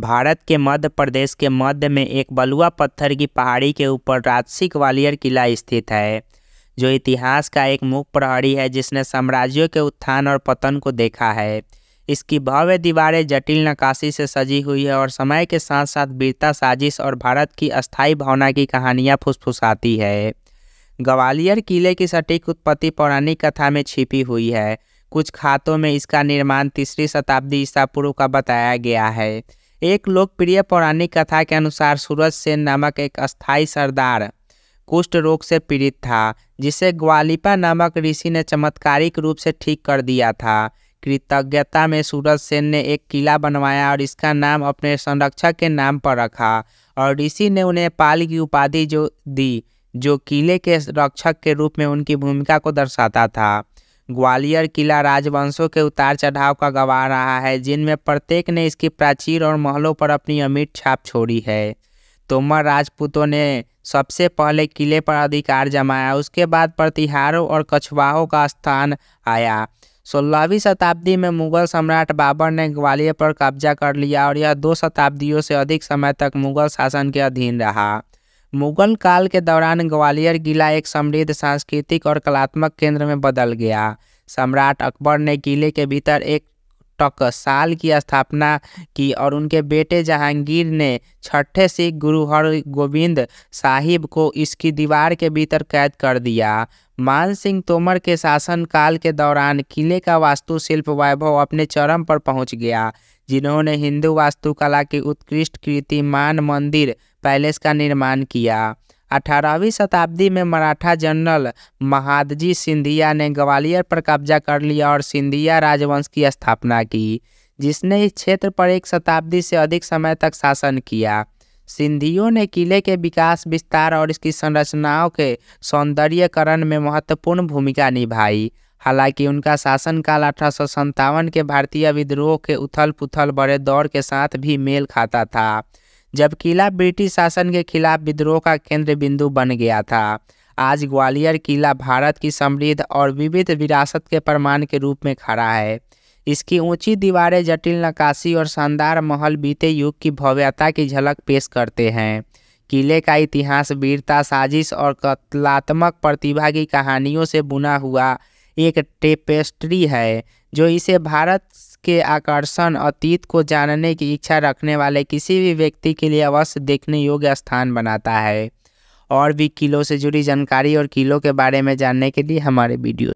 भारत के मध्य प्रदेश के मध्य में एक बलुआ पत्थर की पहाड़ी के ऊपर राजसी ग्वालियर किला स्थित है जो इतिहास का एक मुख्य प्रहरी है जिसने साम्राज्यों के उत्थान और पतन को देखा है इसकी भव्य दीवारें जटिल नकाशी से सजी हुई है और समय के साथ साथ वीरता साजिश और भारत की अस्थायी भावना की कहानियाँ फुसफुसाती है ग्वालियर किले की सटीक उत्पत्ति पौराणिक कथा में छिपी हुई है कुछ खातों में इसका निर्माण तीसरी शताब्दी ईसा पूर्व का बताया गया है एक लोकप्रिय पौराणिक कथा के अनुसार सूरज सेन नामक एक अस्थाई सरदार कुष्ठ रोग से पीड़ित था जिसे ग्वालिपा नामक ऋषि ने चमत्कारिक रूप से ठीक कर दिया था कृतज्ञता में सूरज सेन ने एक किला बनवाया और इसका नाम अपने संरक्षक के नाम पर रखा और ऋषि ने उन्हें पाल की उपाधि जो दी जो किले के रक्षक के रूप में उनकी भूमिका को दर्शाता था ग्वालियर किला राजवंशों के उतार चढ़ाव का गवाह रहा है जिनमें प्रत्येक ने इसकी प्राचीर और महलों पर अपनी अमिट छाप छोड़ी है तोमर राजपूतों ने सबसे पहले किले पर अधिकार जमाया उसके बाद प्रतिहारों और कछवाहों का स्थान आया सोलहवीं शताब्दी में मुगल सम्राट बाबर ने ग्वालियर पर कब्जा कर लिया और यह दो शताब्दियों से अधिक समय तक मुगल शासन के अधीन रहा मुगल काल के दौरान ग्वालियर किला एक समृद्ध सांस्कृतिक और कलात्मक केंद्र में बदल गया सम्राट अकबर ने किले के भीतर एक टकसाल की स्थापना की और उनके बेटे जहांगीर ने छठे सिख गुरु हर गोविंद साहिब को इसकी दीवार के भीतर कैद कर दिया मान सिंह तोमर के शासनकाल के दौरान किले का वास्तुशिल्प वैभव अपने चरम पर पहुंच गया जिन्होंने हिंदू वास्तुकला की उत्कृष्ट कृति मान मंदिर पैलेस का निर्माण किया अठारहवीं शताब्दी में मराठा जनरल महादजी सिंधिया ने ग्वालियर पर कब्जा कर लिया और सिंधिया राजवंश की स्थापना की जिसने इस क्षेत्र पर एक शताब्दी से अधिक समय तक शासन किया सिंधियों ने किले के विकास विस्तार और इसकी संरचनाओं के सौंदर्यकरण में महत्वपूर्ण भूमिका निभाई हालांकि उनका शासनकाल अठारह के भारतीय विद्रोह के उथल पुथल बड़े दौर के साथ भी मेल खाता था जब किला ब्रिटिश शासन के खिलाफ विद्रोह का केंद्र बिंदु बन गया था आज ग्वालियर किला भारत की समृद्ध और विविध विरासत के प्रमाण के रूप में खड़ा है इसकी ऊंची दीवारें जटिल नकाशी और शानदार महल बीते युग की भव्यता की झलक पेश करते हैं किले का इतिहास वीरता साजिश और कलात्मक प्रतिभा की कहानियों से बुना हुआ एक टेपेस्ट्री है जो इसे भारत के आकर्षण अतीत को जानने की इच्छा रखने वाले किसी भी व्यक्ति के लिए अवश्य देखने योग्य स्थान बनाता है और भी किलों से जुड़ी जानकारी और किलों के बारे में जानने के लिए हमारे वीडियो